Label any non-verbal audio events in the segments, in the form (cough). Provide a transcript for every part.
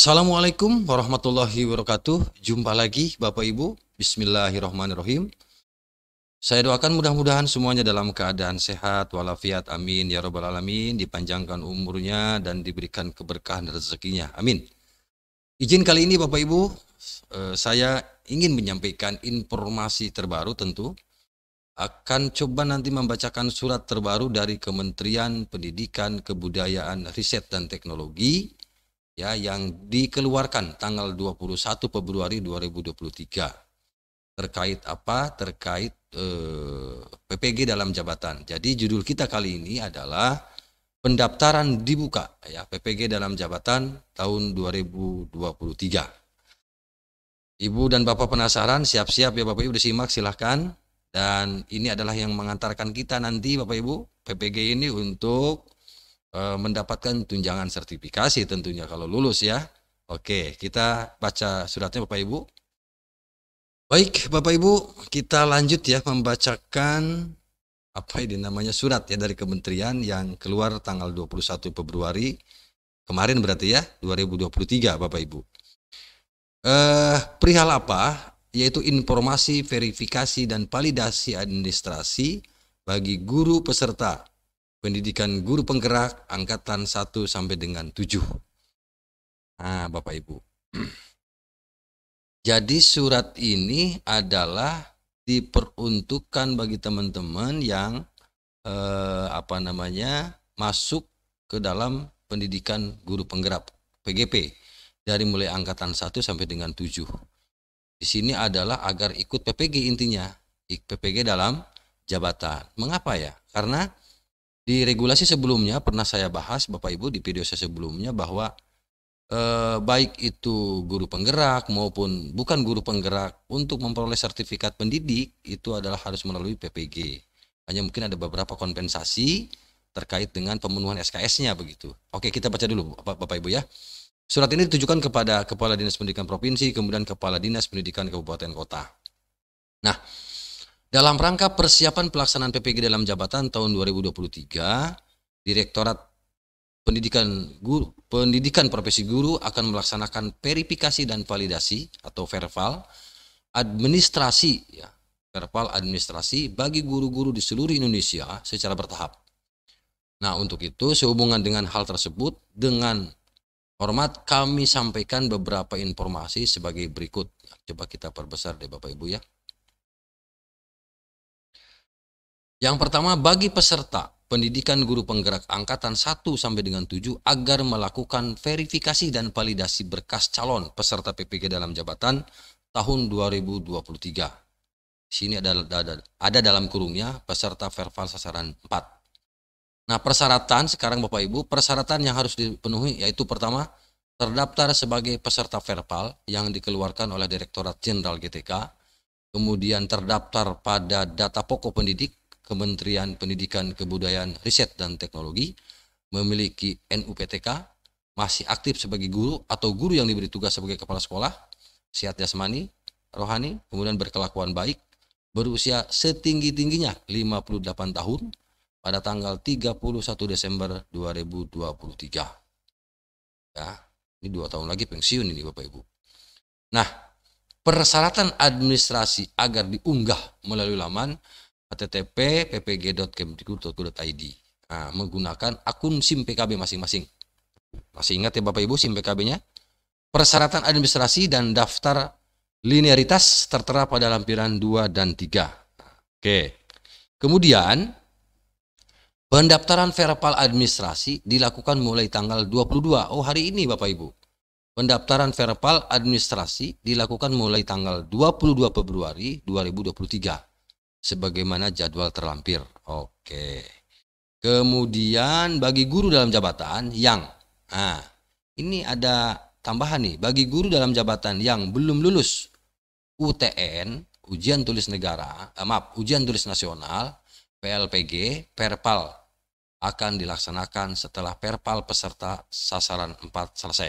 Assalamualaikum warahmatullahi wabarakatuh. Jumpa lagi Bapak Ibu. Bismillahirrahmanirrahim. Saya doakan mudah-mudahan semuanya dalam keadaan sehat walafiat. Amin ya rabbal alamin. Dipanjangkan umurnya dan diberikan keberkahan rezekinya. Amin. Izin kali ini Bapak Ibu, eh, saya ingin menyampaikan informasi terbaru tentu akan coba nanti membacakan surat terbaru dari Kementerian Pendidikan, Kebudayaan, Riset dan Teknologi ya yang dikeluarkan tanggal 21 Februari 2023 terkait apa? Terkait eh, PPG dalam jabatan. Jadi judul kita kali ini adalah pendaftaran dibuka ya PPG dalam jabatan tahun 2023. Ibu dan Bapak penasaran, siap-siap ya Bapak Ibu disimak silahkan dan ini adalah yang mengantarkan kita nanti Bapak Ibu PPG ini untuk e, mendapatkan tunjangan sertifikasi tentunya kalau lulus ya. Oke, kita baca suratnya Bapak Ibu. Baik, Bapak Ibu, kita lanjut ya membacakan apa ini namanya surat ya dari kementerian yang keluar tanggal 21 Februari kemarin berarti ya 2023 Bapak Ibu. Eh, perihal apa yaitu informasi, verifikasi, dan validasi administrasi bagi guru peserta pendidikan guru penggerak angkatan 1 sampai dengan 7. Nah, Bapak Ibu. (clears throat) Jadi surat ini adalah diperuntukkan bagi teman-teman yang eh, apa namanya masuk ke dalam pendidikan guru penggerak PGP dari mulai angkatan 1 sampai dengan 7 di sini adalah agar ikut PPG intinya, ikut PPG dalam jabatan. Mengapa ya? Karena di regulasi sebelumnya pernah saya bahas Bapak Ibu di video saya sebelumnya bahwa eh, baik itu guru penggerak maupun bukan guru penggerak untuk memperoleh sertifikat pendidik itu adalah harus melalui PPG. Hanya mungkin ada beberapa kompensasi terkait dengan pemenuhan SKS-nya begitu. Oke, kita baca dulu Bapak, Bapak Ibu ya. Surat ini ditujukan kepada Kepala Dinas Pendidikan Provinsi, kemudian Kepala Dinas Pendidikan Kabupaten Kota. Nah, dalam rangka persiapan pelaksanaan PPG dalam jabatan tahun 2023, Direktorat Pendidikan Guru, Pendidikan Profesi Guru akan melaksanakan verifikasi dan validasi atau verval administrasi ya, verval administrasi bagi guru-guru di seluruh Indonesia secara bertahap. Nah, untuk itu sehubungan dengan hal tersebut dengan Hormat kami sampaikan beberapa informasi sebagai berikut. Coba kita perbesar deh Bapak Ibu ya. Yang pertama bagi peserta pendidikan guru penggerak angkatan 1 sampai dengan 7 agar melakukan verifikasi dan validasi berkas calon peserta PPG dalam jabatan tahun 2023. Di sini ada, ada, ada dalam kurungnya peserta verval sasaran 4 Nah, persyaratan sekarang Bapak Ibu, persyaratan yang harus dipenuhi yaitu pertama terdaftar sebagai peserta verbal yang dikeluarkan oleh Direktorat Jenderal GTK, kemudian terdaftar pada data pokok pendidik Kementerian Pendidikan Kebudayaan Riset dan Teknologi, memiliki NUPTK, masih aktif sebagai guru atau guru yang diberi tugas sebagai kepala sekolah, sehat jasmani, rohani, kemudian berkelakuan baik, berusia setinggi-tingginya 58 tahun, pada tanggal 31 Desember 2023. Ya, ini dua tahun lagi pensiun ini Bapak Ibu. Nah, persyaratan administrasi agar diunggah melalui laman http ppg.kemdikbud.go.id nah, menggunakan akun SIM PKB masing-masing. Masih ingat ya Bapak Ibu SIM PKB-nya? Persyaratan administrasi dan daftar linearitas tertera pada lampiran 2 dan 3. Oke. Kemudian Pendaftaran verbal administrasi dilakukan mulai tanggal 22. Oh, hari ini Bapak Ibu. Pendaftaran verbal administrasi dilakukan mulai tanggal 22 Februari 2023 sebagaimana jadwal terlampir. Oke. Kemudian bagi guru dalam jabatan yang ah ini ada tambahan nih bagi guru dalam jabatan yang belum lulus UTN ujian tulis negara eh, maaf ujian tulis nasional PLPG Perpal akan dilaksanakan setelah perpal peserta sasaran 4 selesai.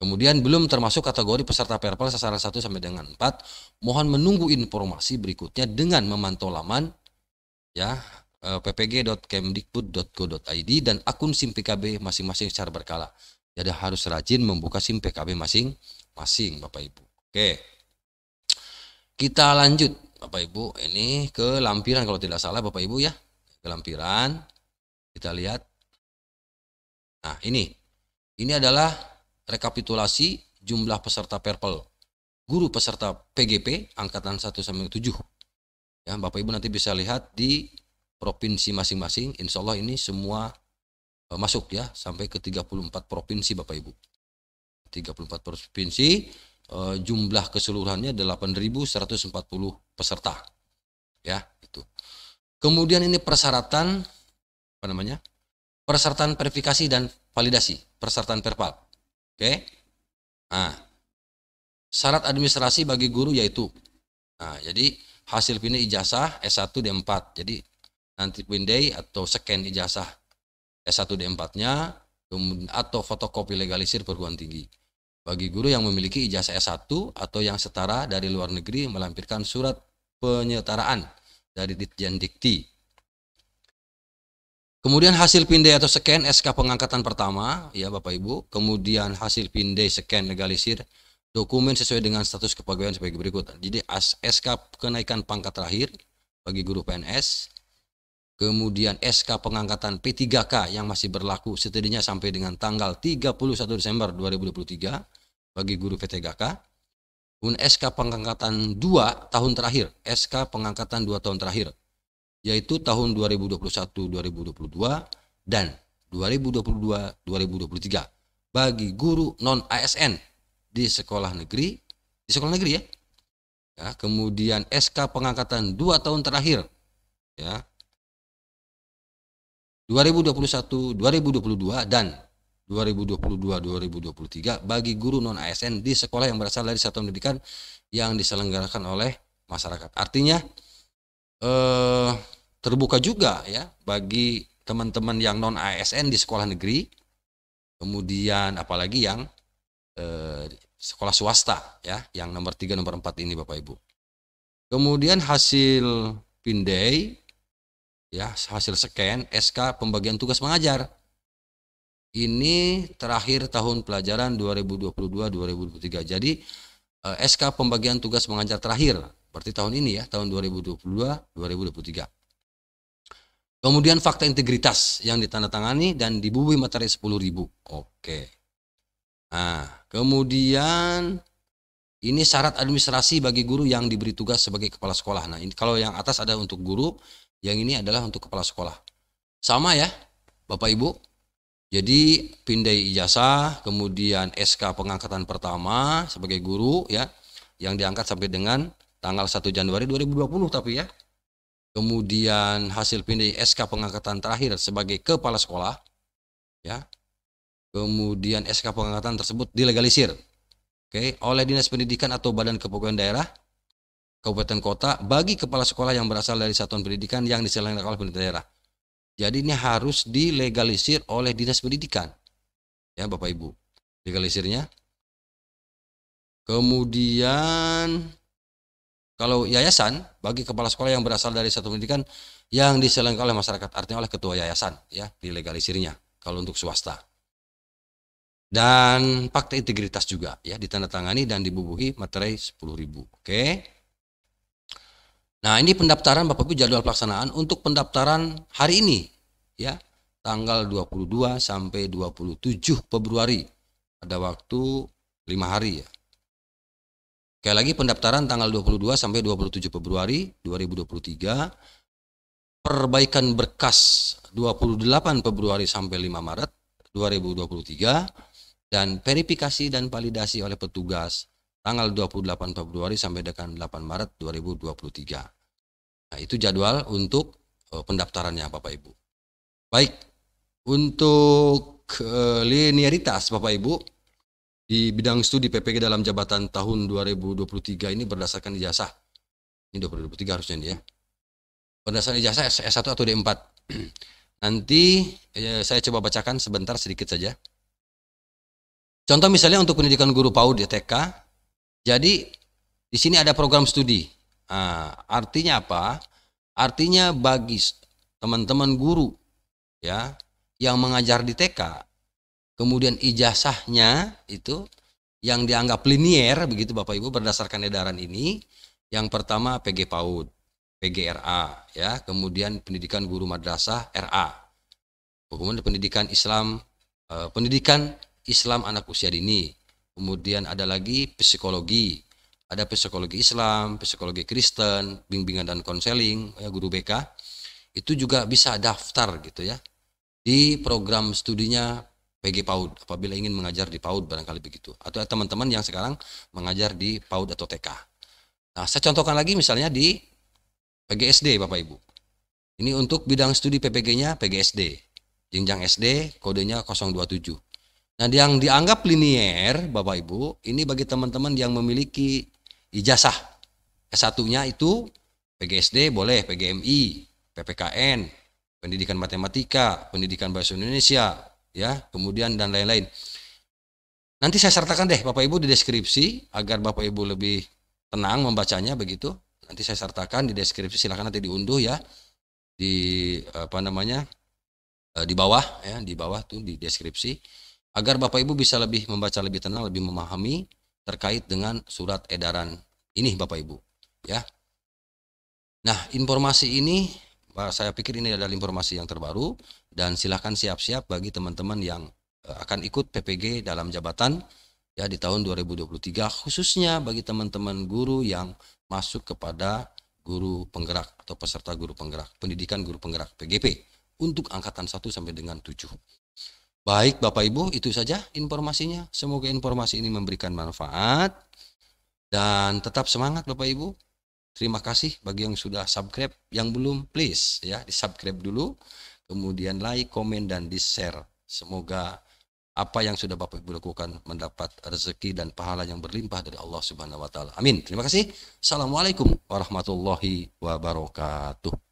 Kemudian belum termasuk kategori peserta perpal sasaran 1 sampai dengan 4, mohon menunggu informasi berikutnya dengan memantau laman ya eh, ppg.kemdikbud.go.id dan akun SIM PKB masing-masing secara berkala. Jadi harus rajin membuka SIM PKB masing-masing Bapak Ibu. Oke. Kita lanjut Bapak Ibu, ini ke lampiran kalau tidak salah Bapak Ibu ya kelampiran. Kita lihat. Nah, ini. Ini adalah rekapitulasi jumlah peserta perpel. Guru peserta PGP angkatan 1 sampai 7. Ya, Bapak Ibu nanti bisa lihat di provinsi masing-masing. Insya Allah ini semua eh, masuk ya sampai ke 34 provinsi Bapak Ibu. 34 provinsi eh, jumlah keseluruhannya 8.140 peserta. Ya. Kemudian ini persyaratan apa namanya? Persyaratan verifikasi dan validasi, persyaratan verbal. Oke. Okay? Nah, syarat administrasi bagi guru yaitu nah, jadi hasil pindah ijazah S1 D4. Jadi nanti pindai atau scan ijazah S1 D4-nya atau fotokopi legalisir perguruan tinggi. Bagi guru yang memiliki ijazah S1 atau yang setara dari luar negeri melampirkan surat penyetaraan dari Ditjen Dikti. Kemudian hasil pindai atau scan SK pengangkatan pertama, ya Bapak Ibu. Kemudian hasil pindai scan legalisir dokumen sesuai dengan status kepegawaian sebagai berikut. Jadi SK kenaikan pangkat terakhir bagi guru PNS, kemudian SK pengangkatan P3K yang masih berlaku setidaknya sampai dengan tanggal 31 Desember 2023 bagi guru p 3 Kemudian SK pengangkatan 2 tahun terakhir, SK pengangkatan 2 tahun terakhir, yaitu tahun 2021-2022 dan 2022-2023 bagi guru non ASN di sekolah negeri, di sekolah negeri ya. ya kemudian SK pengangkatan 2 tahun terakhir ya 2021, 2022 dan 2022-2023 bagi guru non ASN di sekolah yang berasal dari satuan pendidikan yang diselenggarakan oleh masyarakat. Artinya eh, terbuka juga ya bagi teman-teman yang non ASN di sekolah negeri, kemudian apalagi yang eh, sekolah swasta ya, yang nomor 3 nomor 4 ini Bapak Ibu. Kemudian hasil pindai ya hasil scan SK pembagian tugas mengajar ini terakhir tahun pelajaran 2022-2023. Jadi eh, SK pembagian tugas mengajar terakhir, berarti tahun ini ya, tahun 2022-2023. Kemudian fakta integritas yang ditandatangani dan dibubuhi materi 10.000. Oke. Nah, kemudian ini syarat administrasi bagi guru yang diberi tugas sebagai kepala sekolah. Nah, ini, kalau yang atas ada untuk guru, yang ini adalah untuk kepala sekolah. Sama ya, Bapak Ibu. Jadi pindai ijazah, kemudian SK pengangkatan pertama sebagai guru ya, yang diangkat sampai dengan tanggal 1 Januari 2020 tapi ya. Kemudian hasil pindai SK pengangkatan terakhir sebagai kepala sekolah ya. Kemudian SK pengangkatan tersebut dilegalisir. Oke, oleh Dinas Pendidikan atau Badan Kepegawaian Daerah kabupaten kota bagi kepala sekolah yang berasal dari satuan pendidikan yang diselenggarakan oleh pemerintah daerah. Jadi ini harus dilegalisir oleh dinas pendidikan. Ya Bapak Ibu, legalisirnya. Kemudian kalau yayasan bagi kepala sekolah yang berasal dari satu pendidikan yang diselenggarakan oleh masyarakat artinya oleh ketua yayasan ya dilegalisirnya kalau untuk swasta dan fakta integritas juga ya ditandatangani dan dibubuhi materai 10.000 oke okay? Nah, ini pendaftaran Bapak Ibu jadwal pelaksanaan untuk pendaftaran hari ini ya, tanggal 22 sampai 27 Februari. Ada waktu 5 hari ya. Kayak lagi pendaftaran tanggal 22 sampai 27 Februari 2023. Perbaikan berkas 28 Februari sampai 5 Maret 2023 dan verifikasi dan validasi oleh petugas tanggal 28 Februari sampai dengan 8 Maret 2023. Nah, itu jadwal untuk uh, pendaftarannya Bapak Ibu. Baik, untuk uh, linearitas Bapak Ibu di bidang studi PPG dalam jabatan tahun 2023 ini berdasarkan ijazah. Ini 2023 harusnya ini ya. Berdasarkan ijazah S1 atau D4. (clears throat) Nanti eh, saya coba bacakan sebentar sedikit saja. Contoh misalnya untuk pendidikan guru PAUD ya TK, jadi di sini ada program studi. Nah, artinya apa? Artinya bagi teman-teman guru ya yang mengajar di TK, kemudian ijazahnya itu yang dianggap linier begitu Bapak Ibu berdasarkan edaran ini, yang pertama PG PAUD, PGRA ya, kemudian pendidikan guru madrasah RA. Kemudian pendidikan Islam eh, pendidikan Islam anak usia dini. Kemudian ada lagi psikologi, ada psikologi Islam, psikologi Kristen, bimbingan dan konseling, ya guru BK. Itu juga bisa daftar gitu ya di program studinya PG PAUD apabila ingin mengajar di PAUD barangkali begitu. Atau teman-teman yang sekarang mengajar di PAUD atau TK. Nah, saya contohkan lagi misalnya di PGSD Bapak Ibu. Ini untuk bidang studi PPG-nya PGSD. Jenjang SD kodenya 027. Nah, yang dianggap linier, Bapak Ibu, ini bagi teman-teman yang memiliki ijazah satunya itu PGSD boleh, PGMI, PPKN, pendidikan matematika, pendidikan bahasa Indonesia, ya, kemudian dan lain-lain. Nanti saya sertakan deh Bapak Ibu di deskripsi agar Bapak Ibu lebih tenang membacanya begitu. Nanti saya sertakan di deskripsi silahkan nanti diunduh ya di apa namanya eh, di bawah ya di bawah tuh di deskripsi agar Bapak Ibu bisa lebih membaca lebih tenang, lebih memahami terkait dengan surat edaran ini Bapak Ibu, ya. Nah, informasi ini saya pikir ini adalah informasi yang terbaru dan silahkan siap-siap bagi teman-teman yang eh, akan ikut PPG dalam jabatan ya di tahun 2023 khususnya bagi teman-teman guru yang masuk kepada guru penggerak atau peserta guru penggerak pendidikan guru penggerak PGP untuk angkatan 1 sampai dengan 7. Baik Bapak Ibu, itu saja informasinya. Semoga informasi ini memberikan manfaat. Dan tetap semangat Bapak Ibu. Terima kasih bagi yang sudah subscribe. Yang belum, please ya di-subscribe dulu. Kemudian like, komen, dan di-share. Semoga apa yang sudah Bapak Ibu lakukan mendapat rezeki dan pahala yang berlimpah dari Allah Subhanahu wa taala. Amin. Terima kasih. Assalamualaikum warahmatullahi wabarakatuh.